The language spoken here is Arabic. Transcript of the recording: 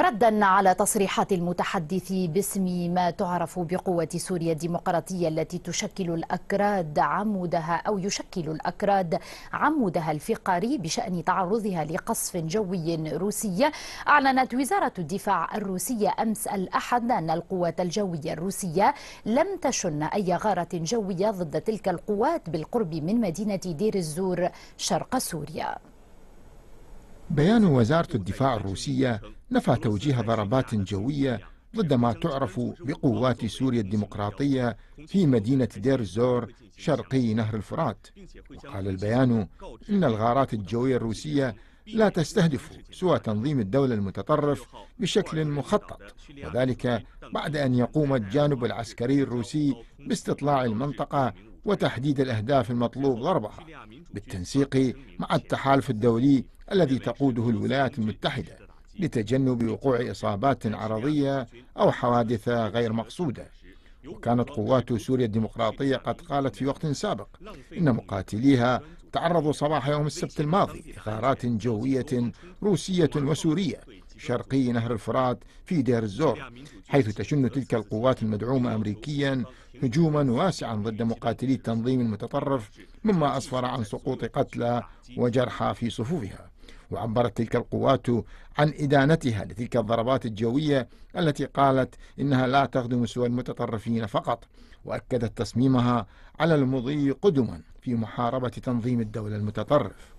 ردا على تصريحات المتحدث باسم ما تعرف بقوة سوريا الديمقراطية التي تشكل الأكراد عمودها أو يشكل الأكراد عمودها الفقري بشأن تعرضها لقصف جوي روسي أعلنت وزارة الدفاع الروسية أمس الأحد أن القوات الجوية الروسية لم تشن أي غارة جوية ضد تلك القوات بالقرب من مدينة دير الزور شرق سوريا بيان وزارة الدفاع الروسية نفى توجيه ضربات جوية ضد ما تعرف بقوات سوريا الديمقراطية في مدينة دير الزور شرقي نهر الفرات وقال البيان إن الغارات الجوية الروسية لا تستهدف سوى تنظيم الدولة المتطرف بشكل مخطط وذلك بعد أن يقوم الجانب العسكري الروسي باستطلاع المنطقة وتحديد الأهداف المطلوب ضربها بالتنسيق مع التحالف الدولي الذي تقوده الولايات المتحدة لتجنب وقوع إصابات عرضية أو حوادث غير مقصودة وكانت قوات سوريا الديمقراطية قد قالت في وقت سابق إن مقاتليها تعرضوا صباح يوم السبت الماضي لغارات جوية روسية وسورية شرقي نهر الفرات في دير الزور حيث تشن تلك القوات المدعومة أمريكيا هجوما واسعا ضد مقاتلي التنظيم المتطرف مما أسفر عن سقوط قتلى وجرحى في صفوفها وعبرت تلك القوات عن إدانتها لتلك الضربات الجوية التي قالت إنها لا تخدم سوى المتطرفين فقط وأكدت تصميمها على المضي قدما في محاربة تنظيم الدولة المتطرف